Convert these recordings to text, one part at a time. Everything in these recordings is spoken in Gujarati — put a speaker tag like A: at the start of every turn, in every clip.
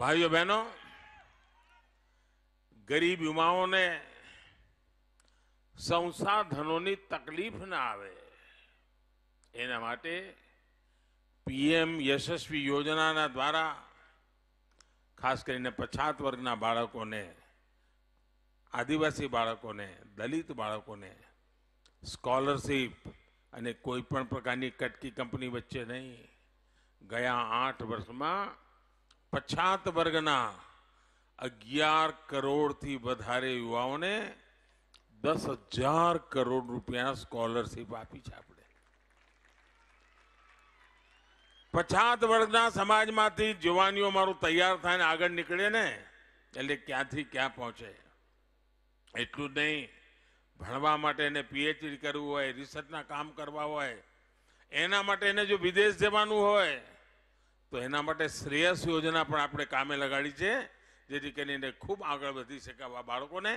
A: ભાઈઓ બહેનો ગરીબ યુવાઓને સંસાધનોની તકલીફ ના આવે એના માટે પીએમ યશસ્વી યોજનાના દ્વારા ખાસ કરીને પછાત વર્ગના બાળકોને આદિવાસી બાળકોને દલિત બાળકોને સ્કોલરશીપ અને કોઈ પણ પ્રકારની કટકી કંપની વચ્ચે નહીં ગયા આઠ વર્ષમાં પછાત વર્ગના અગિયાર કરોડથી વધારે યુવાઓને દસ હજાર કરોડ રૂપિયા સ્કોલરશીપ આપી છે આપણે પછાત વર્ગના સમાજમાંથી જવાનીઓ મારું તૈયાર થાય ને આગળ નીકળે ને એટલે ક્યાંથી ક્યાં પહોંચે એટલું જ નહીં ભણવા માટે એને પીએચડી કરવું હોય રિસર્ચના કામ કરવા હોય એના માટે એને જો વિદેશ જવાનું હોય તો એના માટે શ્રેયસ યોજના પણ આપણે કામે લગાડી છે જેથી કરીને ખૂબ આગળ વધી શકે બાળકોને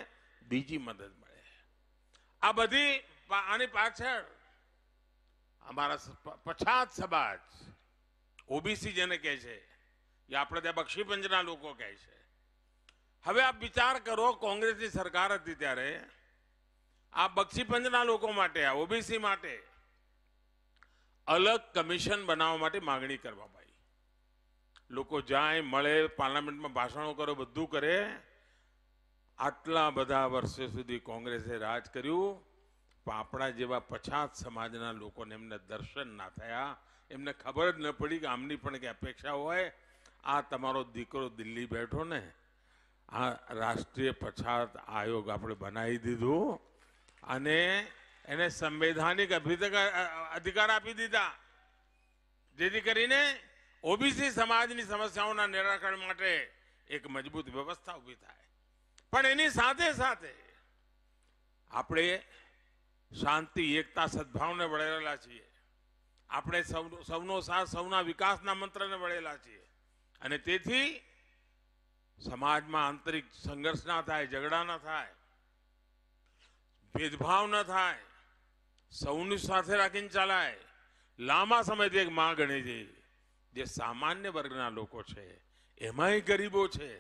A: બીજી મદદ મળે આ બધી આની પાછળ અમારા પછાત સમાજ ઓબીસી જેને કહે છે એ આપણે ત્યાં બક્ષીપંજના લોકો કહે છે હવે આપ વિચાર કરો કોંગ્રેસની સરકાર હતી ત્યારે આ બક્ષીપંજના લોકો માટે આ ઓબીસી માટે અલગ કમિશન બનાવવા માટે માગણી કરવામાં આવી લોકો જાય મળે પાર્લામેન્ટમાં ભાષણો કરો બધું કરે આટલા બધા વર્ષો સુધી કોંગ્રેસે રાજ કર્યું પણ આપણા જેવા પછાત સમાજના લોકોને એમને દર્શન ના થયા એમને ખબર જ ન પડી કે આમની પણ કે અપેક્ષા હોય આ તમારો દીકરો દિલ્હી બેઠો ને આ રાષ્ટ્રીય પછાત આયોગ આપણે બનાવી દીધું અને એને સંવૈધાનિક અભિતક અધિકાર આપી દીધા જેથી કરીને ઓબીસી સમાજની સમસ્યાઓના નિરાકરણ માટે એક મજબૂત વ્યવસ્થા ઊભી થાય પણ એની સાથે સાથે આપણે શાંતિ એકતા સદભાવને વળેલા છીએ આપણે સૌ સૌનો સાથ સૌના વિકાસના મંત્રને વળેલા છીએ અને તેથી સમાજમાં આંતરિક સંઘર્ષ ના થાય ઝઘડા ના થાય ભેદભાવ ન થાય સૌની સાથે રાખીને ચાલાય લાંબા સમયથી એક માં ગણી જઈએ જે સામાન્ય વર્ગના લોકો છે એમાંય ગરીબો છે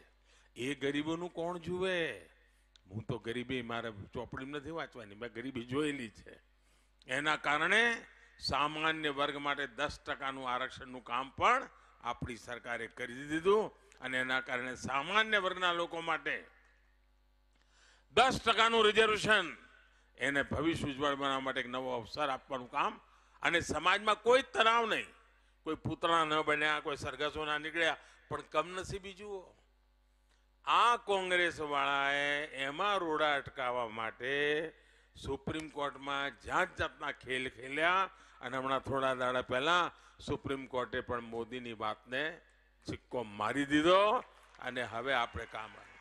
A: એ ગરીબોનું કોણ જુએ હું તો ગરીબી મારે ચોપડી નથી વાંચવાની મેં ગરીબી જોયેલી છે એના કારણે સામાન્ય વર્ગ માટે દસ ટકાનું આરક્ષણનું કામ પણ આપણી સરકારે કરી દીધું અને એના કારણે સામાન્ય વર્ગના લોકો માટે દસ ટકાનું રિઝર્વેશન એને ભવિષ્ય ઉજ્જવળ બનાવવા માટે એક નવો અવસર આપવાનું કામ અને સમાજમાં કોઈ તણાવ નહીં કોઈ પૂતળા ન બન્યા કોઈ સરઘસો ના નીકળ્યા પણ કમનસીબી જુઓ આ કોંગ્રેસ વાળાએ એમાં રોડા અટકાવવા માટે સુપ્રીમ કોર્ટમાં જાત જાતના ખેલ ખેલ્યા અને હમણાં થોડા દાડા પહેલા સુપ્રીમ કોર્ટે પણ મોદીની વાતને સિક્કો મારી દીધો અને હવે આપણે કામ આવ્યું